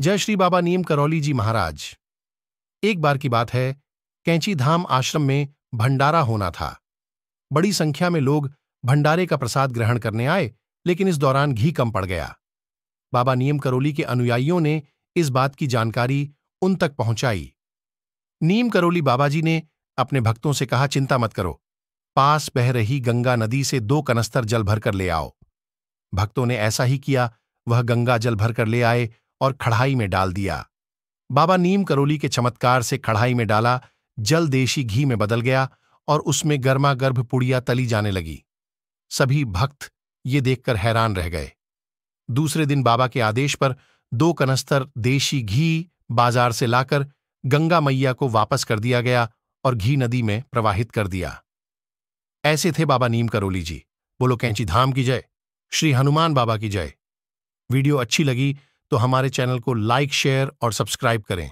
जय श्री बाबा नीम करौली जी महाराज एक बार की बात है कैंची धाम आश्रम में भंडारा होना था बड़ी संख्या में लोग भंडारे का प्रसाद ग्रहण करने आए लेकिन इस दौरान घी कम पड़ गया बाबा नीम करौली के अनुयायियों ने इस बात की जानकारी उन तक पहुंचाई नीम करौली बाबा जी ने अपने भक्तों से कहा चिंता मत करो पास बह रही गंगा नदी से दो कनस्तर जल भरकर ले आओ भक्तों ने ऐसा ही किया वह गंगा जल भरकर ले आए और कढ़ाई में डाल दिया बाबा नीम करोली के चमत्कार से कढ़ाई में डाला जल देशी घी में बदल गया और उसमें गर्मा गर्भ पुड़िया तली जाने लगी सभी भक्त ये देखकर हैरान रह गए दूसरे दिन बाबा के आदेश पर दो कनस्तर देशी घी बाजार से लाकर गंगा मैया को वापस कर दिया गया और घी नदी में प्रवाहित कर दिया ऐसे थे बाबा नीम करोली जी बोलो कैंची धाम की जय श्री हनुमान बाबा की जय वीडियो अच्छी लगी तो हमारे चैनल को लाइक शेयर और सब्सक्राइब करें